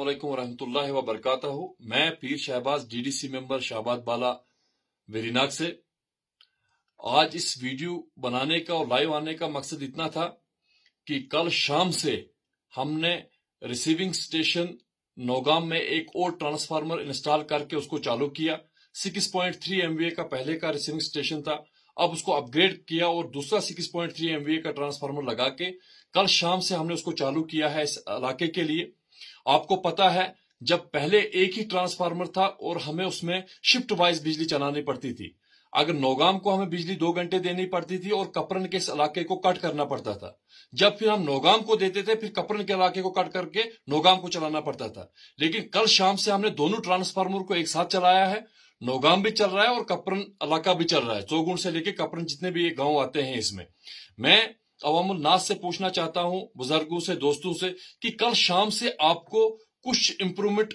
वरहमतुल्लाहि व बरकातहू मैं पीर शहबाज डीडीसी मेंबर शाहबाद बाला वेरीनाग से आज इस वीडियो बनाने का और लाइव आने का मकसद इतना था कि कल शाम से हमने रिसीविंग स्टेशन नौगाम में एक और ट्रांसफार्मर इंस्टॉल करके उसको चालू किया 6.3 पॉइंट का पहले का रिसीविंग स्टेशन था अब उसको अपग्रेड किया और दूसरा 6.3 पॉइंट का ट्रांसफार्मर लगा के कल शाम से हमने उसको चालू किया है इस इलाके के लिए आपको पता है जब पहले एक ही ट्रांसफार्मर था और हमें उसमें शिफ्ट वाइज बिजली चलानी पड़ती थी अगर नौगाम को हमें बिजली दो घंटे देनी पड़ती थी और कपरन के इस इलाके को कट करना पड़ता था जब फिर हम नौगाम को देते थे फिर कपरन के इलाके को कट करके नौगाम को चलाना पड़ता था लेकिन कल शाम से हमने दोनों ट्रांसफार्मर को एक साथ चलाया है नौगाम भी चल रहा है और कपरन इलाका भी चल रहा है चौगुण से लेकर कपरन जितने भी ये गांव आते हैं इसमें मैं अवामुल नास से पूछना चाहता हूं बुजुर्गों से दोस्तों से कि कल शाम से आपको कुछ इम्प्रूवमेंट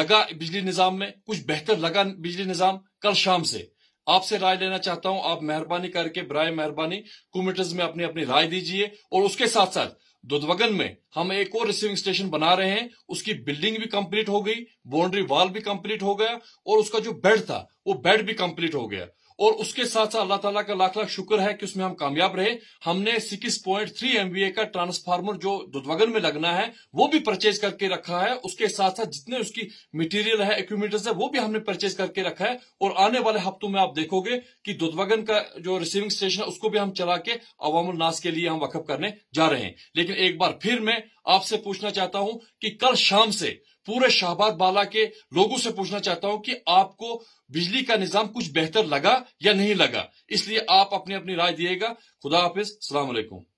लगा बिजली निज़ाम में कुछ बेहतर लगा बिजली निज़ाम कल शाम से आपसे राय लेना चाहता हूं आप मेहरबानी करके ब्राय मेहरबानी कुमेटर्स में अपनी अपनी राय दीजिए और उसके साथ साथ दुधवगन में हम एक और रिसीविंग स्टेशन बना रहे हैं उसकी बिल्डिंग भी कंप्लीट हो गई बाउंड्री वॉल भी कंप्लीट हो गया और उसका जो बेड था वो बेड भी कंप्लीट हो गया और उसके साथ साथ अल्लाह ताला का लाख लाख शुक्र है कि उसमें हम कामयाब रहे हमने सिक्स पॉइंट थ्री एमबीए का ट्रांसफार्मर जो दुधवगन में लगना है वो भी परचेज करके रखा है उसके साथ साथ जितने उसकी मटेरियल है इक्विपमेंटर्स है वो भी हमने परचेज करके रखा है और आने वाले हफ्तों में आप देखोगे कि दुधवगन का जो रिसीविंग स्टेशन है उसको भी हम चला के अवामुल नास के लिए हम वकफ करने जा रहे हैं लेकिन एक बार फिर मैं आपसे पूछना चाहता हूं कि कल शाम से पूरे शाहबाद बाला के लोगों से पूछना चाहता हूं कि आपको बिजली का निजाम कुछ बेहतर लगा या नहीं लगा इसलिए आप अपनी अपनी राय दिएगा खुदा हाफिज सलामकुम